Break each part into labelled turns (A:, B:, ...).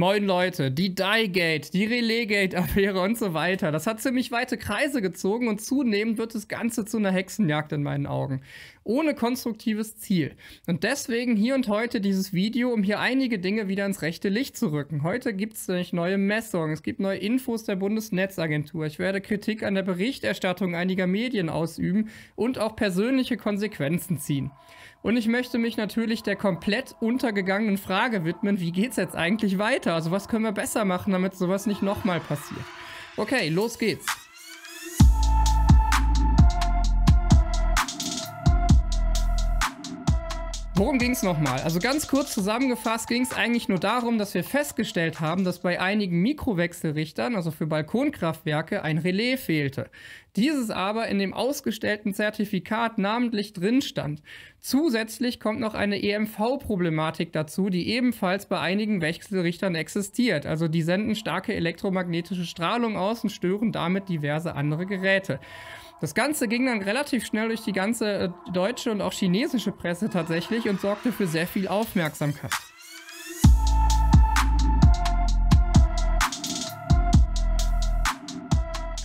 A: neun Leute, die Die-Gate, die Relay-Gate-Affäre und so weiter. Das hat ziemlich weite Kreise gezogen und zunehmend wird das Ganze zu einer Hexenjagd in meinen Augen. Ohne konstruktives Ziel. Und deswegen hier und heute dieses Video, um hier einige Dinge wieder ins rechte Licht zu rücken. Heute gibt es nämlich neue Messungen, es gibt neue Infos der Bundesnetzagentur. Ich werde Kritik an der Berichterstattung einiger Medien ausüben und auch persönliche Konsequenzen ziehen. Und ich möchte mich natürlich der komplett untergegangenen Frage widmen, wie geht's jetzt eigentlich weiter? Also was können wir besser machen, damit sowas nicht nochmal passiert? Okay, los geht's. Worum ging es nochmal? Also ganz kurz zusammengefasst ging es eigentlich nur darum, dass wir festgestellt haben, dass bei einigen Mikrowechselrichtern, also für Balkonkraftwerke, ein Relais fehlte. Dieses aber in dem ausgestellten Zertifikat namentlich drin stand. Zusätzlich kommt noch eine EMV-Problematik dazu, die ebenfalls bei einigen Wechselrichtern existiert. Also die senden starke elektromagnetische Strahlung aus und stören damit diverse andere Geräte. Das Ganze ging dann relativ schnell durch die ganze äh, deutsche und auch chinesische Presse tatsächlich und sorgte für sehr viel Aufmerksamkeit.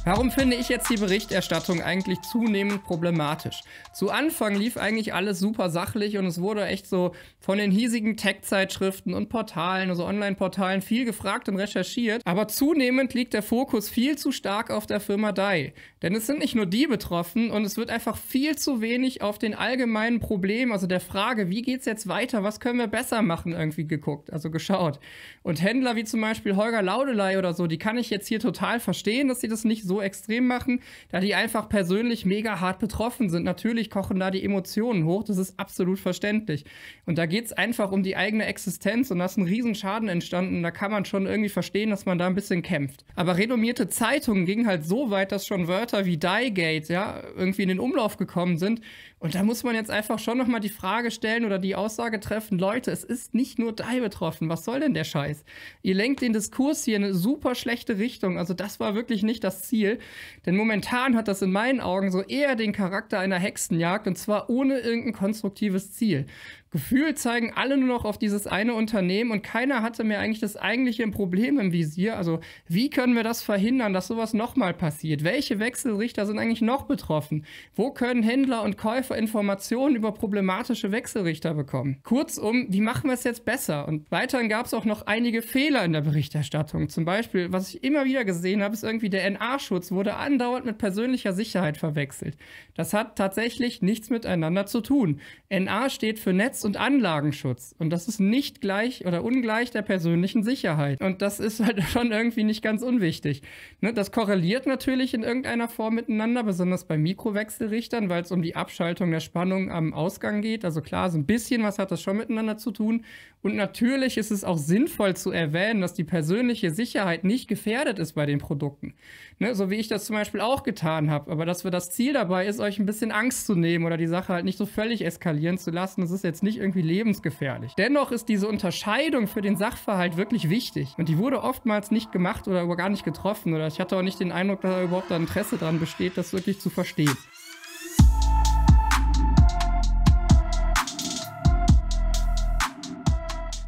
A: Warum finde ich jetzt die Berichterstattung eigentlich zunehmend problematisch? Zu Anfang lief eigentlich alles super sachlich und es wurde echt so von den hiesigen Tech-Zeitschriften und Portalen, also Online-Portalen, viel gefragt und recherchiert. Aber zunehmend liegt der Fokus viel zu stark auf der Firma DAI. Denn es sind nicht nur die betroffen und es wird einfach viel zu wenig auf den allgemeinen Problem, also der Frage, wie geht es jetzt weiter, was können wir besser machen, irgendwie geguckt, also geschaut. Und Händler wie zum Beispiel Holger Laudelei oder so, die kann ich jetzt hier total verstehen, dass sie das nicht so so extrem machen, da die einfach persönlich mega hart betroffen sind. Natürlich kochen da die Emotionen hoch, das ist absolut verständlich. Und da geht es einfach um die eigene Existenz und da ist ein Riesenschaden entstanden. Da kann man schon irgendwie verstehen, dass man da ein bisschen kämpft. Aber renommierte Zeitungen gingen halt so weit, dass schon Wörter wie Diegate, ja, irgendwie in den Umlauf gekommen sind. Und da muss man jetzt einfach schon nochmal die Frage stellen oder die Aussage treffen, Leute, es ist nicht nur Die betroffen. Was soll denn der Scheiß? Ihr lenkt den Diskurs hier in eine super schlechte Richtung. Also das war wirklich nicht das Ziel. Spiel. Denn momentan hat das in meinen Augen so eher den Charakter einer Hexenjagd und zwar ohne irgendein konstruktives Ziel. Gefühl zeigen alle nur noch auf dieses eine Unternehmen und keiner hatte mir eigentlich das eigentliche Problem im Visier. Also wie können wir das verhindern, dass sowas nochmal passiert? Welche Wechselrichter sind eigentlich noch betroffen? Wo können Händler und Käufer Informationen über problematische Wechselrichter bekommen? Kurzum, wie machen wir es jetzt besser? Und weiterhin gab es auch noch einige Fehler in der Berichterstattung. Zum Beispiel, was ich immer wieder gesehen habe, ist irgendwie der NA-Schutz wurde andauernd mit persönlicher Sicherheit verwechselt. Das hat tatsächlich nichts miteinander zu tun. NA steht für Netz und Anlagenschutz. Und das ist nicht gleich oder ungleich der persönlichen Sicherheit. Und das ist halt schon irgendwie nicht ganz unwichtig. Ne? Das korreliert natürlich in irgendeiner Form miteinander, besonders bei Mikrowechselrichtern, weil es um die Abschaltung der Spannung am Ausgang geht. Also klar, so ein bisschen was hat das schon miteinander zu tun. Und natürlich ist es auch sinnvoll zu erwähnen, dass die persönliche Sicherheit nicht gefährdet ist bei den Produkten. Ne? So wie ich das zum Beispiel auch getan habe. Aber dass wir das Ziel dabei ist, euch ein bisschen Angst zu nehmen oder die Sache halt nicht so völlig eskalieren zu lassen. Das ist jetzt nicht irgendwie lebensgefährlich. Dennoch ist diese Unterscheidung für den Sachverhalt wirklich wichtig und die wurde oftmals nicht gemacht oder gar nicht getroffen oder ich hatte auch nicht den Eindruck, dass da überhaupt ein Interesse dran besteht, das wirklich zu verstehen.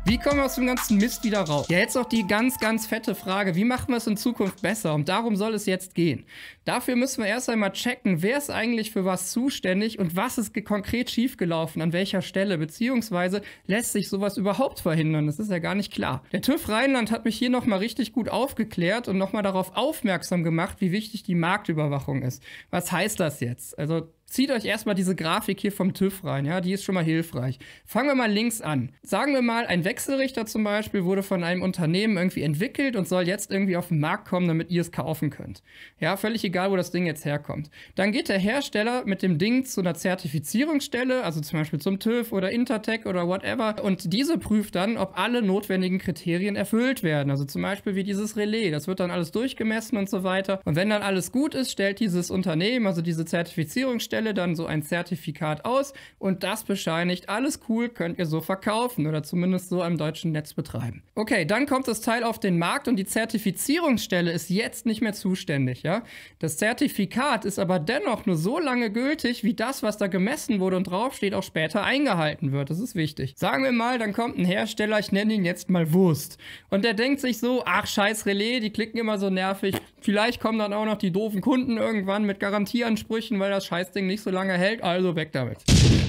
A: Wie kommen wir aus dem ganzen Mist wieder raus? Ja, jetzt noch die ganz, ganz fette Frage. Wie machen wir es in Zukunft besser? Und darum soll es jetzt gehen. Dafür müssen wir erst einmal checken, wer ist eigentlich für was zuständig und was ist konkret schiefgelaufen, an welcher Stelle, beziehungsweise lässt sich sowas überhaupt verhindern? Das ist ja gar nicht klar. Der TÜV Rheinland hat mich hier nochmal richtig gut aufgeklärt und nochmal darauf aufmerksam gemacht, wie wichtig die Marktüberwachung ist. Was heißt das jetzt? Also Zieht euch erstmal diese Grafik hier vom TÜV rein, ja, die ist schon mal hilfreich. Fangen wir mal links an. Sagen wir mal, ein Wechselrichter zum Beispiel wurde von einem Unternehmen irgendwie entwickelt und soll jetzt irgendwie auf den Markt kommen, damit ihr es kaufen könnt. Ja, völlig egal, wo das Ding jetzt herkommt. Dann geht der Hersteller mit dem Ding zu einer Zertifizierungsstelle, also zum Beispiel zum TÜV oder Intertech oder whatever, und diese prüft dann, ob alle notwendigen Kriterien erfüllt werden. Also zum Beispiel wie dieses Relais, das wird dann alles durchgemessen und so weiter. Und wenn dann alles gut ist, stellt dieses Unternehmen, also diese Zertifizierungsstelle, Stelle dann so ein Zertifikat aus und das bescheinigt, alles cool, könnt ihr so verkaufen oder zumindest so am deutschen Netz betreiben. Okay, dann kommt das Teil auf den Markt und die Zertifizierungsstelle ist jetzt nicht mehr zuständig, ja. Das Zertifikat ist aber dennoch nur so lange gültig, wie das, was da gemessen wurde und draufsteht, auch später eingehalten wird. Das ist wichtig. Sagen wir mal, dann kommt ein Hersteller, ich nenne ihn jetzt mal Wurst. Und der denkt sich so, ach scheiß Relais, die klicken immer so nervig, Vielleicht kommen dann auch noch die doofen Kunden irgendwann mit Garantieansprüchen, weil das Scheißding nicht so lange hält. Also weg damit.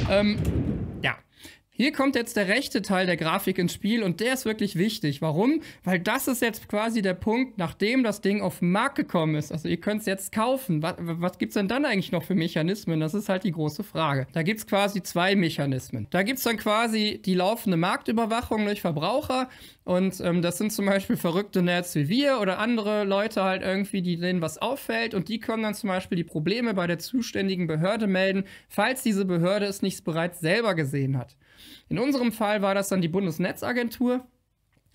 A: Ähm, ja. Hier kommt jetzt der rechte Teil der Grafik ins Spiel und der ist wirklich wichtig. Warum? Weil das ist jetzt quasi der Punkt, nachdem das Ding auf den Markt gekommen ist. Also ihr könnt es jetzt kaufen. Was, was gibt es denn dann eigentlich noch für Mechanismen? Das ist halt die große Frage. Da gibt es quasi zwei Mechanismen. Da gibt es dann quasi die laufende Marktüberwachung durch Verbraucher und ähm, das sind zum Beispiel verrückte Nerds wie wir oder andere Leute halt irgendwie, die denen was auffällt und die können dann zum Beispiel die Probleme bei der zuständigen Behörde melden, falls diese Behörde es nicht bereits selber gesehen hat. In unserem Fall war das dann die Bundesnetzagentur.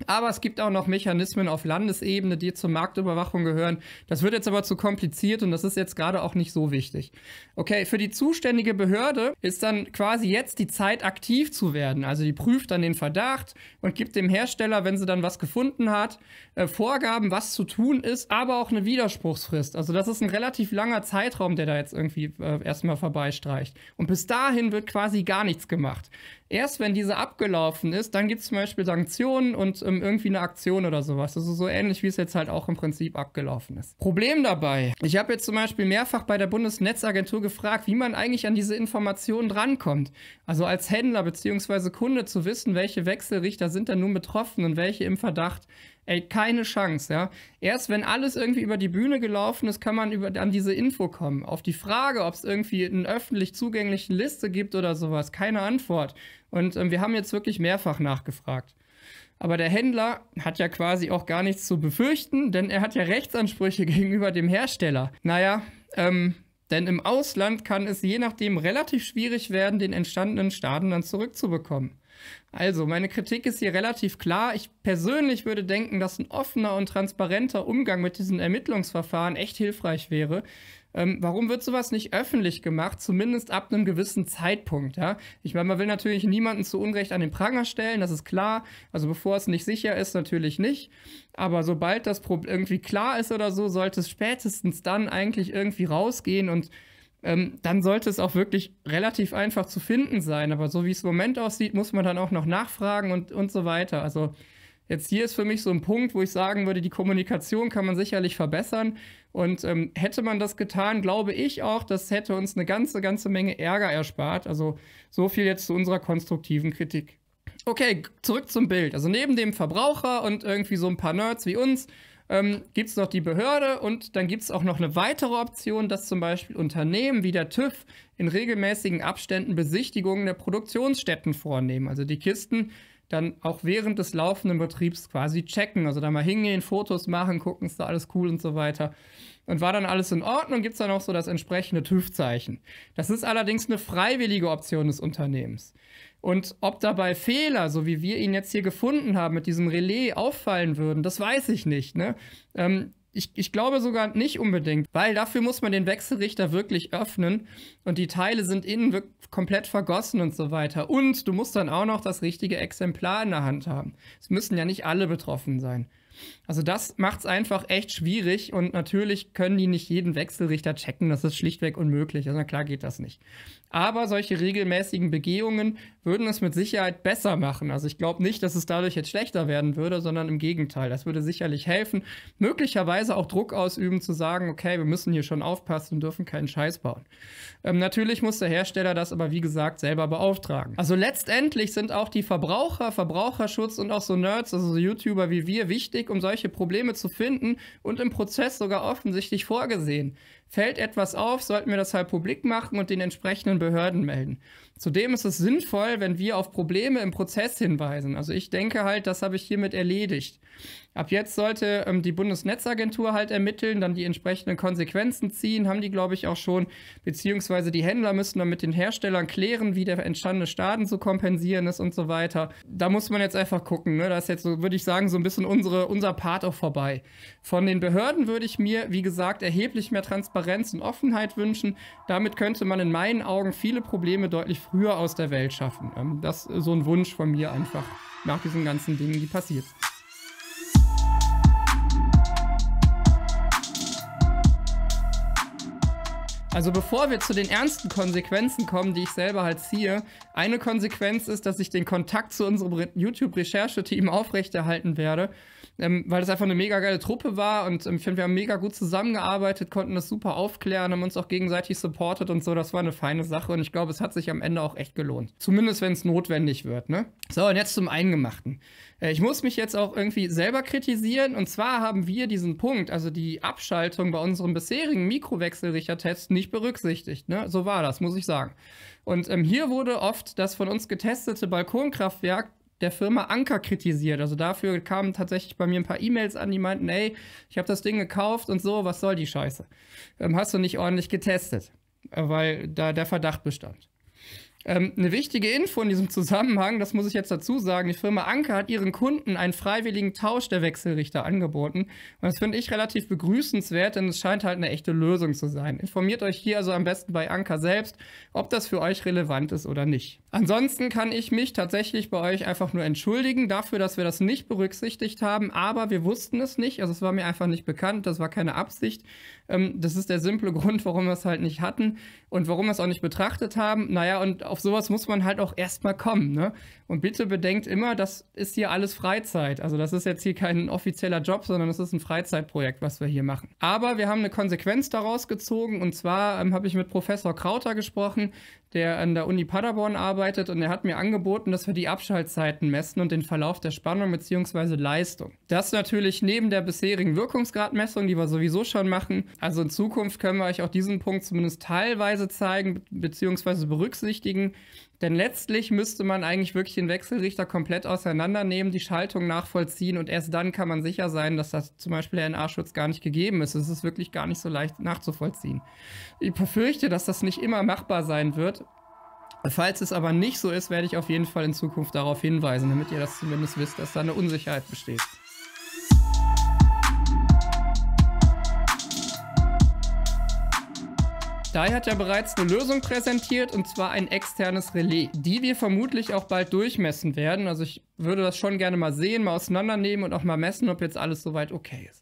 A: Aber es gibt auch noch Mechanismen auf Landesebene, die zur Marktüberwachung gehören. Das wird jetzt aber zu kompliziert und das ist jetzt gerade auch nicht so wichtig. Okay, für die zuständige Behörde ist dann quasi jetzt die Zeit, aktiv zu werden. Also die prüft dann den Verdacht und gibt dem Hersteller, wenn sie dann was gefunden hat, äh, Vorgaben, was zu tun ist, aber auch eine Widerspruchsfrist. Also das ist ein relativ langer Zeitraum, der da jetzt irgendwie äh, erstmal vorbeistreicht. Und bis dahin wird quasi gar nichts gemacht erst wenn diese abgelaufen ist, dann gibt es zum Beispiel Sanktionen und ähm, irgendwie eine Aktion oder sowas. Das ist so ähnlich, wie es jetzt halt auch im Prinzip abgelaufen ist. Problem dabei, ich habe jetzt zum Beispiel mehrfach bei der Bundesnetzagentur gefragt, wie man eigentlich an diese Informationen drankommt. Also als Händler bzw. Kunde zu wissen, welche Wechselrichter sind denn nun betroffen und welche im Verdacht. Ey, keine Chance, ja. Erst wenn alles irgendwie über die Bühne gelaufen ist, kann man über, an diese Info kommen. Auf die Frage, ob es irgendwie eine öffentlich zugängliche Liste gibt oder sowas, keine Antwort. Und ähm, wir haben jetzt wirklich mehrfach nachgefragt. Aber der Händler hat ja quasi auch gar nichts zu befürchten, denn er hat ja Rechtsansprüche gegenüber dem Hersteller. Naja, ähm, denn im Ausland kann es je nachdem relativ schwierig werden, den entstandenen Schaden dann zurückzubekommen. Also, meine Kritik ist hier relativ klar. Ich persönlich würde denken, dass ein offener und transparenter Umgang mit diesen Ermittlungsverfahren echt hilfreich wäre. Ähm, warum wird sowas nicht öffentlich gemacht, zumindest ab einem gewissen Zeitpunkt? Ja? Ich meine, man will natürlich niemanden zu Unrecht an den Pranger stellen, das ist klar. Also bevor es nicht sicher ist, natürlich nicht. Aber sobald das irgendwie klar ist oder so, sollte es spätestens dann eigentlich irgendwie rausgehen und ähm, dann sollte es auch wirklich relativ einfach zu finden sein. Aber so wie es im Moment aussieht, muss man dann auch noch nachfragen und, und so weiter. Also jetzt hier ist für mich so ein Punkt, wo ich sagen würde, die Kommunikation kann man sicherlich verbessern. Und ähm, hätte man das getan, glaube ich auch, das hätte uns eine ganze, ganze Menge Ärger erspart. Also so viel jetzt zu unserer konstruktiven Kritik. Okay, zurück zum Bild. Also neben dem Verbraucher und irgendwie so ein paar Nerds wie uns ähm, gibt es noch die Behörde und dann gibt es auch noch eine weitere Option, dass zum Beispiel Unternehmen wie der TÜV in regelmäßigen Abständen Besichtigungen der Produktionsstätten vornehmen. Also die Kisten dann auch während des laufenden Betriebs quasi checken. Also da mal hingehen, Fotos machen, gucken, ist da alles cool und so weiter. Und war dann alles in Ordnung, gibt es dann auch so das entsprechende TÜV-Zeichen. Das ist allerdings eine freiwillige Option des Unternehmens. Und ob dabei Fehler, so wie wir ihn jetzt hier gefunden haben, mit diesem Relais auffallen würden, das weiß ich nicht. Ne? Ähm, ich, ich, glaube sogar nicht unbedingt, weil dafür muss man den Wechselrichter wirklich öffnen und die Teile sind innen komplett vergossen und so weiter. Und du musst dann auch noch das richtige Exemplar in der Hand haben. Es müssen ja nicht alle betroffen sein. Also das macht es einfach echt schwierig und natürlich können die nicht jeden Wechselrichter checken, das ist schlichtweg unmöglich. Also klar geht das nicht. Aber solche regelmäßigen Begehungen würden es mit Sicherheit besser machen. Also ich glaube nicht, dass es dadurch jetzt schlechter werden würde, sondern im Gegenteil. Das würde sicherlich helfen. Möglicherweise auch Druck ausüben zu sagen, okay, wir müssen hier schon aufpassen und dürfen keinen Scheiß bauen. Ähm, natürlich muss der Hersteller das aber wie gesagt selber beauftragen. Also letztendlich sind auch die Verbraucher, Verbraucherschutz und auch so Nerds, also so YouTuber wie wir wichtig Weg, um solche Probleme zu finden und im Prozess sogar offensichtlich vorgesehen. Fällt etwas auf, sollten wir das halt publik machen und den entsprechenden Behörden melden. Zudem ist es sinnvoll, wenn wir auf Probleme im Prozess hinweisen. Also ich denke halt, das habe ich hiermit erledigt. Ab jetzt sollte ähm, die Bundesnetzagentur halt ermitteln, dann die entsprechenden Konsequenzen ziehen, haben die, glaube ich, auch schon, beziehungsweise die Händler müssen dann mit den Herstellern klären, wie der entstandene Staden zu kompensieren ist und so weiter. Da muss man jetzt einfach gucken, ne? da ist jetzt, so, würde ich sagen, so ein bisschen unsere, unser Part auch vorbei. Von den Behörden würde ich mir, wie gesagt, erheblich mehr Transparenz und Offenheit wünschen. Damit könnte man in meinen Augen viele Probleme deutlich früher aus der Welt schaffen. Ähm, das ist so ein Wunsch von mir einfach nach diesen ganzen Dingen, die passiert. sind. Also bevor wir zu den ernsten Konsequenzen kommen, die ich selber halt ziehe, eine Konsequenz ist, dass ich den Kontakt zu unserem YouTube-Rechercheteam aufrechterhalten werde ähm, weil das einfach eine mega geile Truppe war und ähm, ich finde, wir haben mega gut zusammengearbeitet, konnten das super aufklären, haben uns auch gegenseitig supportet und so. Das war eine feine Sache und ich glaube, es hat sich am Ende auch echt gelohnt. Zumindest, wenn es notwendig wird, ne? So, und jetzt zum Eingemachten. Äh, ich muss mich jetzt auch irgendwie selber kritisieren und zwar haben wir diesen Punkt, also die Abschaltung bei unserem bisherigen Mikrowechselrichter-Test nicht berücksichtigt, ne? So war das, muss ich sagen. Und ähm, hier wurde oft das von uns getestete Balkonkraftwerk der Firma Anker kritisiert. Also dafür kamen tatsächlich bei mir ein paar E-Mails an, die meinten, ey, ich habe das Ding gekauft und so, was soll die Scheiße? Ähm, hast du nicht ordentlich getestet? Äh, weil da der Verdacht bestand. Ähm, eine wichtige Info in diesem Zusammenhang, das muss ich jetzt dazu sagen, die Firma Anker hat ihren Kunden einen freiwilligen Tausch der Wechselrichter angeboten. Und das finde ich relativ begrüßenswert, denn es scheint halt eine echte Lösung zu sein. Informiert euch hier also am besten bei Anker selbst, ob das für euch relevant ist oder nicht. Ansonsten kann ich mich tatsächlich bei euch einfach nur entschuldigen dafür, dass wir das nicht berücksichtigt haben, aber wir wussten es nicht, also es war mir einfach nicht bekannt, das war keine Absicht. Ähm, das ist der simple Grund, warum wir es halt nicht hatten und warum wir es auch nicht betrachtet haben. Naja, und auch auf sowas muss man halt auch erstmal kommen. Ne? Und bitte bedenkt immer, das ist hier alles Freizeit. Also das ist jetzt hier kein offizieller Job, sondern es ist ein Freizeitprojekt, was wir hier machen. Aber wir haben eine Konsequenz daraus gezogen und zwar ähm, habe ich mit Professor Krauter gesprochen, der an der Uni Paderborn arbeitet und er hat mir angeboten, dass wir die Abschaltzeiten messen und den Verlauf der Spannung bzw. Leistung. Das natürlich neben der bisherigen Wirkungsgradmessung, die wir sowieso schon machen. Also in Zukunft können wir euch auch diesen Punkt zumindest teilweise zeigen bzw. berücksichtigen, denn letztlich müsste man eigentlich wirklich den Wechselrichter komplett auseinandernehmen, die Schaltung nachvollziehen und erst dann kann man sicher sein, dass das zum Beispiel der NA-Schutz gar nicht gegeben ist. Es ist wirklich gar nicht so leicht nachzuvollziehen. Ich befürchte, dass das nicht immer machbar sein wird. Falls es aber nicht so ist, werde ich auf jeden Fall in Zukunft darauf hinweisen, damit ihr das zumindest wisst, dass da eine Unsicherheit besteht. Dai hat ja bereits eine Lösung präsentiert und zwar ein externes Relais, die wir vermutlich auch bald durchmessen werden. Also ich würde das schon gerne mal sehen, mal auseinandernehmen und auch mal messen, ob jetzt alles soweit okay ist.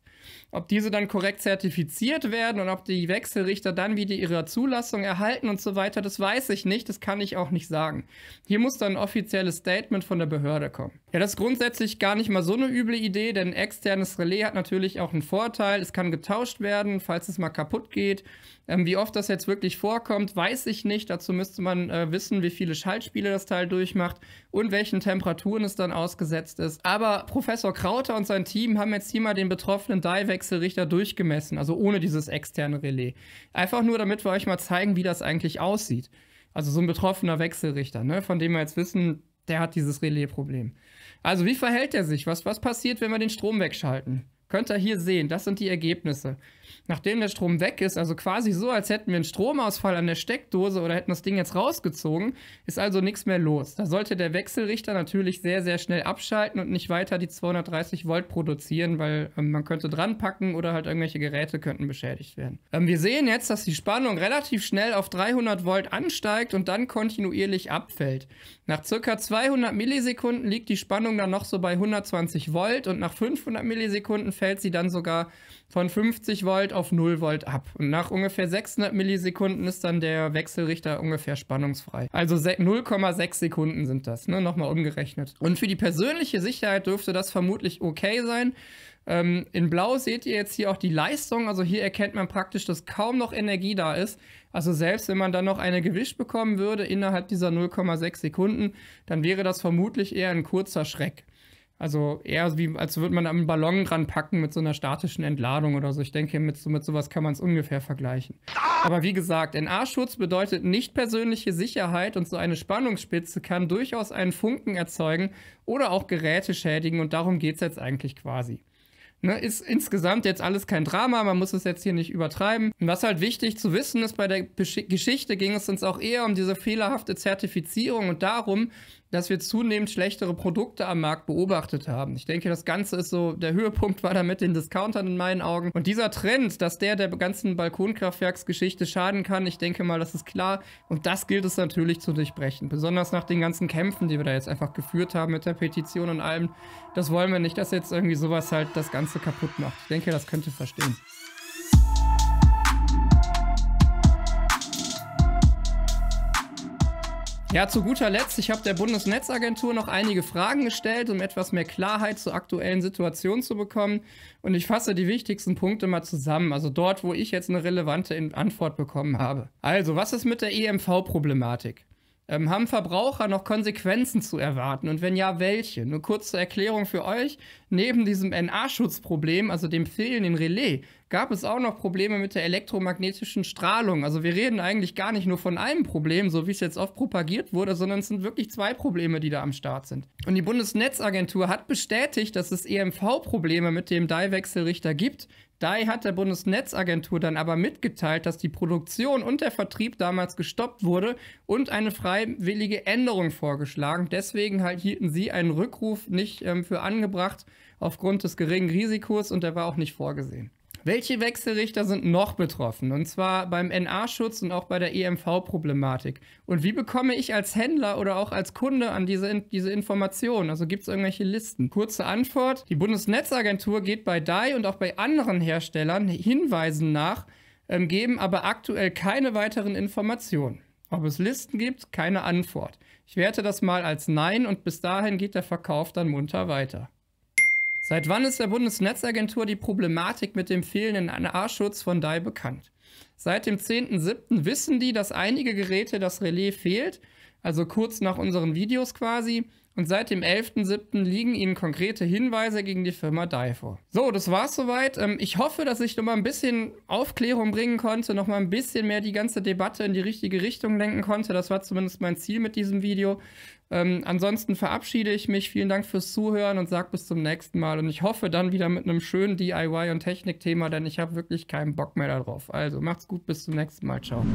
A: Ob diese dann korrekt zertifiziert werden und ob die Wechselrichter dann wieder ihre Zulassung erhalten und so weiter, das weiß ich nicht, das kann ich auch nicht sagen. Hier muss dann ein offizielles Statement von der Behörde kommen. Ja, das ist grundsätzlich gar nicht mal so eine üble Idee, denn externes Relais hat natürlich auch einen Vorteil. Es kann getauscht werden, falls es mal kaputt geht. Ähm, wie oft das jetzt wirklich vorkommt, weiß ich nicht. Dazu müsste man äh, wissen, wie viele Schaltspiele das Teil durchmacht und welchen Temperaturen es dann ausgesetzt ist. Aber Professor Krauter und sein Team haben jetzt hier mal den betroffenen Dye-Wechselrichter durchgemessen, also ohne dieses externe Relais. Einfach nur, damit wir euch mal zeigen, wie das eigentlich aussieht. Also so ein betroffener Wechselrichter, ne, von dem wir jetzt wissen, der hat dieses Relais-Problem. Also wie verhält er sich? Was, was passiert, wenn wir den Strom wegschalten? Könnt ihr hier sehen, das sind die Ergebnisse nachdem der Strom weg ist, also quasi so, als hätten wir einen Stromausfall an der Steckdose oder hätten das Ding jetzt rausgezogen, ist also nichts mehr los. Da sollte der Wechselrichter natürlich sehr, sehr schnell abschalten und nicht weiter die 230 Volt produzieren, weil ähm, man könnte dranpacken oder halt irgendwelche Geräte könnten beschädigt werden. Ähm, wir sehen jetzt, dass die Spannung relativ schnell auf 300 Volt ansteigt und dann kontinuierlich abfällt. Nach circa 200 Millisekunden liegt die Spannung dann noch so bei 120 Volt und nach 500 Millisekunden fällt sie dann sogar von 50 Volt auf 0 Volt ab. Und nach ungefähr 600 Millisekunden ist dann der Wechselrichter ungefähr spannungsfrei. Also 0,6 Sekunden sind das, ne? nochmal umgerechnet. Und für die persönliche Sicherheit dürfte das vermutlich okay sein. Ähm, in Blau seht ihr jetzt hier auch die Leistung. Also hier erkennt man praktisch, dass kaum noch Energie da ist. Also selbst wenn man dann noch eine gewischt bekommen würde innerhalb dieser 0,6 Sekunden, dann wäre das vermutlich eher ein kurzer Schreck. Also eher wie, als würde man einen Ballon ranpacken mit so einer statischen Entladung oder so. Ich denke, mit, mit sowas kann man es ungefähr vergleichen. Aber wie gesagt, NA-Schutz bedeutet nicht persönliche Sicherheit und so eine Spannungsspitze kann durchaus einen Funken erzeugen oder auch Geräte schädigen und darum geht es jetzt eigentlich quasi. Ne, ist insgesamt jetzt alles kein Drama, man muss es jetzt hier nicht übertreiben. Und was halt wichtig zu wissen ist, bei der Besch Geschichte ging es uns auch eher um diese fehlerhafte Zertifizierung und darum, dass wir zunehmend schlechtere Produkte am Markt beobachtet haben. Ich denke, das Ganze ist so, der Höhepunkt war da mit den Discountern in meinen Augen. Und dieser Trend, dass der der ganzen Balkonkraftwerksgeschichte schaden kann, ich denke mal, das ist klar. Und das gilt es natürlich zu durchbrechen. Besonders nach den ganzen Kämpfen, die wir da jetzt einfach geführt haben mit der Petition und allem. Das wollen wir nicht, dass jetzt irgendwie sowas halt das Ganze kaputt macht. Ich denke, das könnt ihr verstehen. Ja, zu guter Letzt, ich habe der Bundesnetzagentur noch einige Fragen gestellt, um etwas mehr Klarheit zur aktuellen Situation zu bekommen. Und ich fasse die wichtigsten Punkte mal zusammen, also dort, wo ich jetzt eine relevante Antwort bekommen habe. Also, was ist mit der EMV-Problematik? Ähm, haben Verbraucher noch Konsequenzen zu erwarten? Und wenn ja, welche? Nur kurze Erklärung für euch. Neben diesem NA-Schutzproblem, also dem fehlenden Relais, gab es auch noch Probleme mit der elektromagnetischen Strahlung. Also wir reden eigentlich gar nicht nur von einem Problem, so wie es jetzt oft propagiert wurde, sondern es sind wirklich zwei Probleme, die da am Start sind. Und die Bundesnetzagentur hat bestätigt, dass es EMV-Probleme mit dem Dai-Wechselrichter gibt, Daher hat der Bundesnetzagentur dann aber mitgeteilt, dass die Produktion und der Vertrieb damals gestoppt wurde und eine freiwillige Änderung vorgeschlagen. Deswegen halt hielten sie einen Rückruf nicht ähm, für angebracht aufgrund des geringen Risikos und der war auch nicht vorgesehen. Welche Wechselrichter sind noch betroffen? Und zwar beim NA-Schutz und auch bei der EMV-Problematik. Und wie bekomme ich als Händler oder auch als Kunde an diese, diese Informationen? Also gibt es irgendwelche Listen? Kurze Antwort. Die Bundesnetzagentur geht bei DAI und auch bei anderen Herstellern Hinweisen nach, ähm, geben aber aktuell keine weiteren Informationen. Ob es Listen gibt, keine Antwort. Ich werte das mal als Nein und bis dahin geht der Verkauf dann munter weiter. Seit wann ist der Bundesnetzagentur die Problematik mit dem fehlenden a schutz von DAI bekannt? Seit dem 10.07. wissen die, dass einige Geräte das Relais fehlt, also kurz nach unseren Videos quasi. Und seit dem 11.07. liegen ihnen konkrete Hinweise gegen die Firma DAI vor. So, das war's soweit. Ähm, ich hoffe, dass ich nochmal ein bisschen Aufklärung bringen konnte, nochmal ein bisschen mehr die ganze Debatte in die richtige Richtung lenken konnte. Das war zumindest mein Ziel mit diesem Video. Ähm, ansonsten verabschiede ich mich. Vielen Dank fürs Zuhören und sag bis zum nächsten Mal. Und ich hoffe dann wieder mit einem schönen DIY- und Technik-Thema, denn ich habe wirklich keinen Bock mehr darauf. Also macht's gut, bis zum nächsten Mal. Ciao.